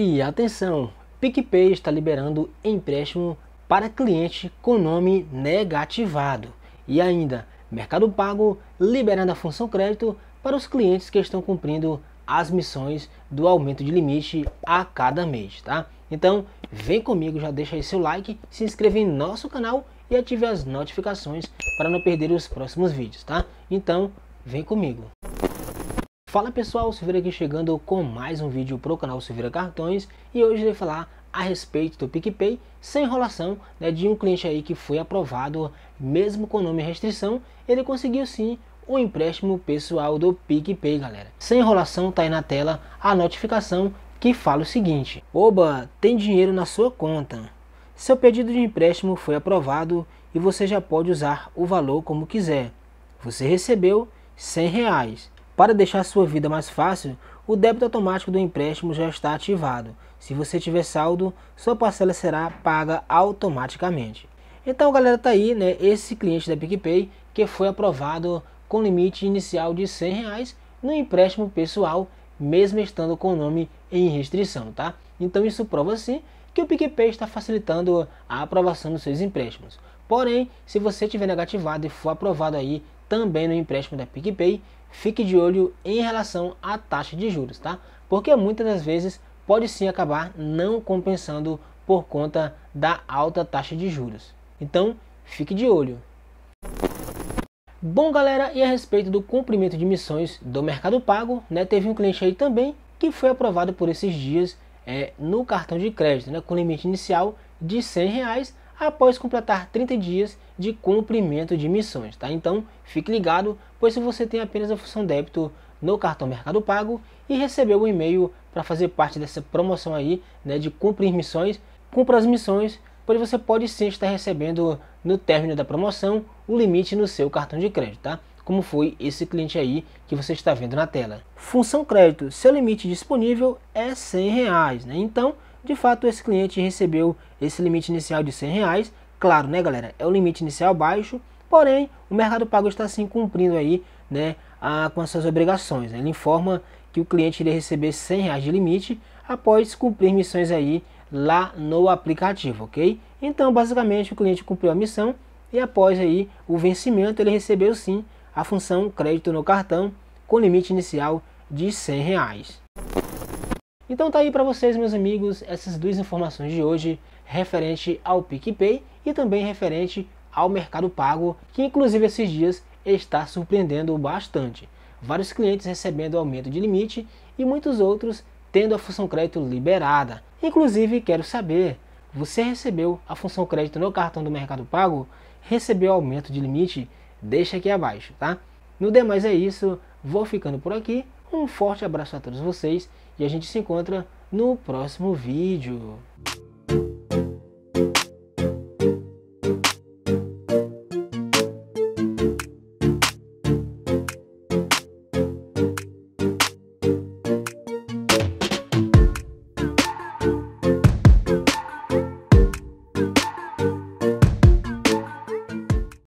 E atenção, PicPay está liberando empréstimo para cliente com nome negativado. E ainda, Mercado Pago liberando a função crédito para os clientes que estão cumprindo as missões do aumento de limite a cada mês, tá? Então, vem comigo, já deixa aí seu like, se inscreve em nosso canal e ative as notificações para não perder os próximos vídeos, tá? Então, vem comigo. Fala pessoal, Silveira aqui chegando com mais um vídeo para o canal Silveira Cartões e hoje vou falar a respeito do PicPay sem enrolação né, de um cliente aí que foi aprovado mesmo com nome restrição, ele conseguiu sim o empréstimo pessoal do PicPay galera. Sem enrolação tá aí na tela a notificação que fala o seguinte, Oba, tem dinheiro na sua conta. Seu pedido de empréstimo foi aprovado e você já pode usar o valor como quiser. Você recebeu 100 reais para deixar sua vida mais fácil, o débito automático do empréstimo já está ativado. Se você tiver saldo, sua parcela será paga automaticamente. Então, galera, tá aí, né? Esse cliente da PicPay que foi aprovado com limite inicial de 100 reais no empréstimo pessoal, mesmo estando com o nome em restrição, tá? Então, isso prova sim que o PicPay está facilitando a aprovação dos seus empréstimos. Porém, se você tiver negativado e for aprovado aí também no empréstimo da PicPay, fique de olho em relação à taxa de juros, tá? Porque muitas das vezes pode sim acabar não compensando por conta da alta taxa de juros. Então, fique de olho. Bom, galera, e a respeito do cumprimento de missões do Mercado Pago, né, teve um cliente aí também que foi aprovado por esses dias é, no cartão de crédito, né, com limite inicial de 100 reais após completar 30 dias de cumprimento de missões, tá? Então, fique ligado, pois se você tem apenas a função débito no cartão Mercado Pago e recebeu um e-mail para fazer parte dessa promoção aí, né, de cumprir missões, cumpra as missões, pois você pode sim estar recebendo no término da promoção o limite no seu cartão de crédito, tá? como foi esse cliente aí que você está vendo na tela. Função crédito, seu limite disponível é 100 reais, né? Então, de fato, esse cliente recebeu esse limite inicial de 100 reais. Claro, né, galera? É o limite inicial baixo, porém, o Mercado Pago está sim cumprindo aí, né, a, com as suas obrigações. Né? Ele informa que o cliente iria receber 100 reais de limite após cumprir missões aí lá no aplicativo, ok? Então, basicamente, o cliente cumpriu a missão e após aí o vencimento ele recebeu sim a função crédito no cartão com limite inicial de 100 reais. Então tá aí para vocês, meus amigos, essas duas informações de hoje referente ao PicPay e também referente ao Mercado Pago, que inclusive esses dias está surpreendendo bastante. Vários clientes recebendo aumento de limite e muitos outros tendo a função crédito liberada. Inclusive, quero saber, você recebeu a função crédito no cartão do Mercado Pago? Recebeu aumento de limite? deixa aqui abaixo, tá? No demais é isso, vou ficando por aqui. Um forte abraço a todos vocês e a gente se encontra no próximo vídeo.